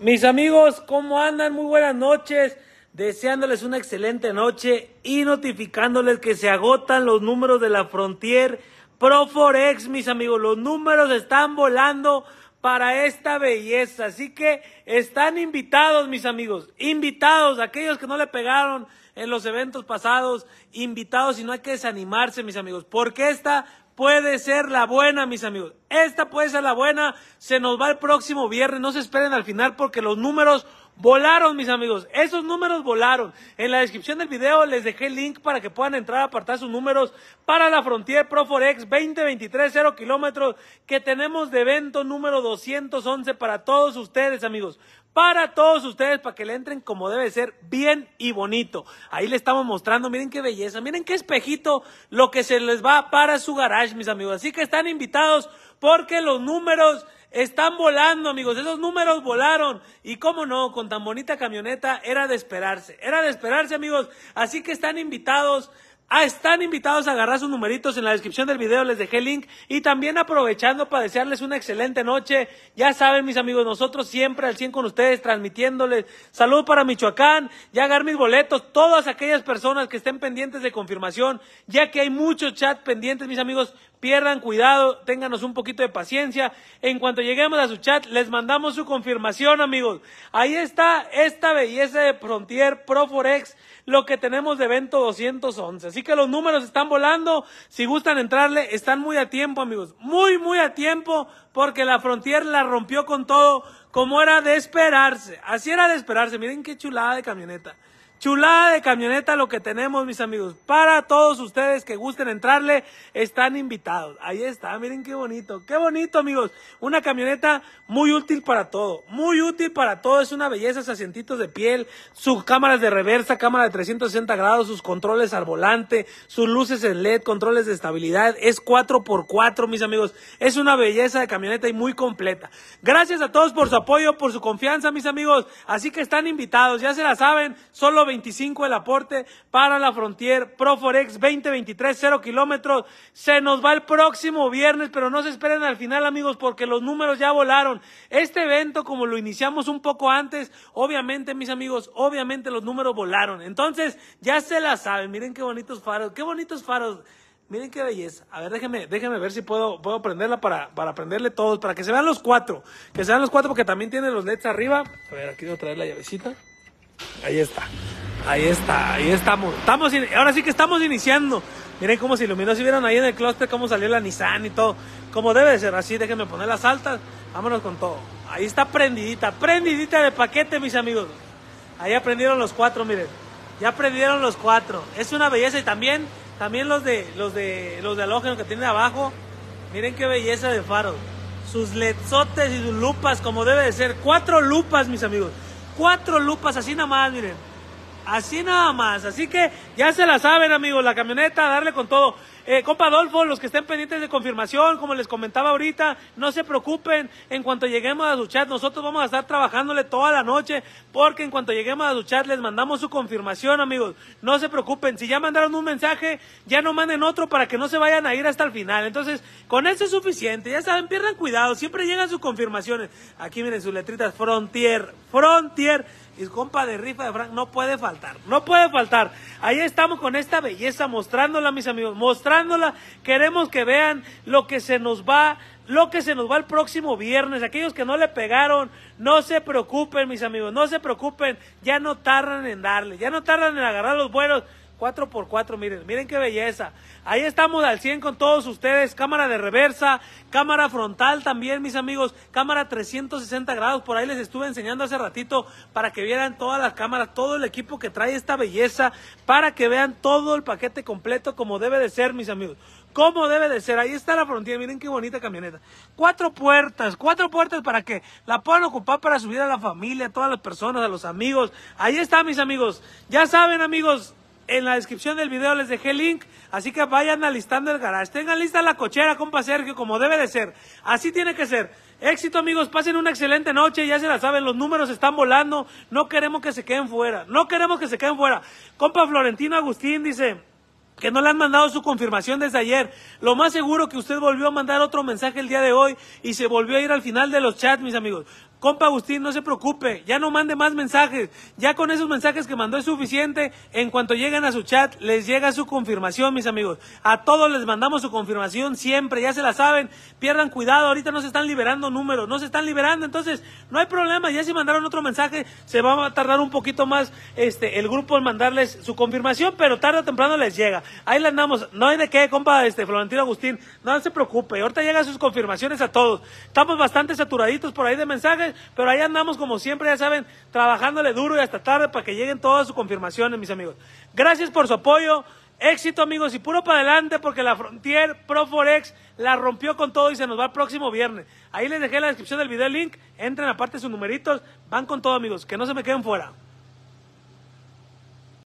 Mis amigos, ¿cómo andan? Muy buenas noches. Deseándoles una excelente noche y notificándoles que se agotan los números de la Frontier Proforex, mis amigos. Los números están volando para esta belleza. Así que están invitados, mis amigos. Invitados, aquellos que no le pegaron en los eventos pasados. Invitados y no hay que desanimarse, mis amigos. Porque esta puede ser la buena, mis amigos. Esta puede ser la buena. Se nos va el próximo viernes. No se esperen al final porque los números Volaron, mis amigos. Esos números volaron. En la descripción del video les dejé el link para que puedan entrar a apartar sus números para la Frontier pro Forex 2023 0 kilómetros que tenemos de evento número 211 para todos ustedes, amigos para todos ustedes, para que le entren como debe ser, bien y bonito. Ahí le estamos mostrando, miren qué belleza, miren qué espejito lo que se les va para su garage, mis amigos. Así que están invitados porque los números están volando, amigos. Esos números volaron. Y cómo no, con tan bonita camioneta era de esperarse. Era de esperarse, amigos. Así que están invitados. Ah, están invitados a agarrar sus numeritos en la descripción del video, les dejé el link y también aprovechando para desearles una excelente noche. Ya saben, mis amigos, nosotros siempre al 100 con ustedes, transmitiéndoles saludos para Michoacán, ya agarré mis boletos, todas aquellas personas que estén pendientes de confirmación, ya que hay mucho chat pendientes, mis amigos, Pierdan cuidado, ténganos un poquito de paciencia. En cuanto lleguemos a su chat, les mandamos su confirmación, amigos. Ahí está esta belleza de Frontier Pro Forex, lo que tenemos de evento 211. Así que los números están volando. Si gustan entrarle, están muy a tiempo, amigos. Muy, muy a tiempo, porque la Frontier la rompió con todo, como era de esperarse. Así era de esperarse. Miren qué chulada de camioneta. Chulada de camioneta lo que tenemos, mis amigos. Para todos ustedes que gusten entrarle, están invitados. Ahí está, miren qué bonito, qué bonito, amigos. Una camioneta muy útil para todo, muy útil para todo. Es una belleza, sus asientitos de piel, sus cámaras de reversa, cámara de 360 grados, sus controles al volante, sus luces en LED, controles de estabilidad. Es 4x4, mis amigos. Es una belleza de camioneta y muy completa. Gracias a todos por su apoyo, por su confianza, mis amigos. Así que están invitados, ya se la saben. Solo 25 el aporte para la Frontier Proforex 2023, 0 kilómetros. Se nos va el próximo viernes, pero no se esperen al final, amigos, porque los números ya volaron. Este evento, como lo iniciamos un poco antes, obviamente, mis amigos, obviamente los números volaron. Entonces, ya se la saben. Miren qué bonitos faros, qué bonitos faros. Miren qué belleza. A ver, déjenme, déjenme ver si puedo, puedo prenderla para, para prenderle todos, para que se vean los cuatro. Que se vean los cuatro porque también tiene los LEDs arriba. A ver, aquí voy a traer la llavecita. Ahí está. Ahí está, ahí estamos. estamos ahora sí que estamos iniciando. Miren cómo se iluminó. Si vieron ahí en el clúster cómo salió la Nissan y todo. Como debe ser así, déjenme poner las altas. Vámonos con todo. Ahí está prendidita, prendidita de paquete, mis amigos. Ahí aprendieron los cuatro, miren. Ya aprendieron los cuatro. Es una belleza y también, también los de los de los de halógeno que tienen abajo. Miren qué belleza de faros. Sus lezotes y sus lupas, como debe de ser. Cuatro lupas, mis amigos. Cuatro lupas, así nada más, miren. Así nada más. Así que ya se la saben, amigos, la camioneta, darle con todo. Eh, compa Adolfo, los que estén pendientes de confirmación, como les comentaba ahorita, no se preocupen. En cuanto lleguemos a su chat, nosotros vamos a estar trabajándole toda la noche, porque en cuanto lleguemos a su chat, les mandamos su confirmación, amigos. No se preocupen. Si ya mandaron un mensaje, ya no manden otro para que no se vayan a ir hasta el final. Entonces, con eso es suficiente. Ya saben, pierdan cuidado. Siempre llegan sus confirmaciones. Aquí miren sus letritas: Frontier, Frontier. Y compa de rifa de Frank, no puede faltar. No puede faltar. Ahí estamos con esta belleza mostrándola, mis amigos. Mostrándola queremos que vean lo que se nos va, lo que se nos va el próximo viernes. Aquellos que no le pegaron, no se preocupen, mis amigos, no se preocupen, ya no tardan en darle, ya no tardan en agarrar los vuelos. 4 por 4 miren, miren qué belleza. Ahí estamos al 100 con todos ustedes, cámara de reversa, cámara frontal también, mis amigos, cámara 360 grados, por ahí les estuve enseñando hace ratito para que vieran todas las cámaras, todo el equipo que trae esta belleza, para que vean todo el paquete completo como debe de ser, mis amigos. Como debe de ser, ahí está la frontera, miren qué bonita camioneta. Cuatro puertas, cuatro puertas para que la puedan ocupar para subir a la familia, a todas las personas, a los amigos. Ahí está, mis amigos. Ya saben, amigos, en la descripción del video les dejé el link, así que vayan alistando el garage. Tengan lista la cochera, compa Sergio, como debe de ser. Así tiene que ser. Éxito, amigos. Pasen una excelente noche. Ya se la saben, los números están volando. No queremos que se queden fuera. No queremos que se queden fuera. Compa Florentino Agustín dice que no le han mandado su confirmación desde ayer. Lo más seguro que usted volvió a mandar otro mensaje el día de hoy y se volvió a ir al final de los chats, mis amigos. Compa Agustín, no se preocupe, ya no mande más mensajes. Ya con esos mensajes que mandó es suficiente. En cuanto lleguen a su chat, les llega su confirmación, mis amigos. A todos les mandamos su confirmación siempre, ya se la saben. Pierdan cuidado, ahorita no se están liberando números, no se están liberando. Entonces, no hay problema, ya si mandaron otro mensaje, se va a tardar un poquito más este, el grupo en mandarles su confirmación, pero tarde o temprano les llega. Ahí les andamos, no hay de qué, compa este, Florentino Agustín, no se preocupe. Ahorita llegan sus confirmaciones a todos. Estamos bastante saturaditos por ahí de mensajes pero ahí andamos como siempre, ya saben, trabajándole duro y hasta tarde para que lleguen todas sus confirmaciones, mis amigos. Gracias por su apoyo. Éxito, amigos, y puro para adelante porque la Frontier Pro Forex la rompió con todo y se nos va el próximo viernes. Ahí les dejé en la descripción del video el link. Entren aparte sus numeritos, van con todo, amigos, que no se me queden fuera.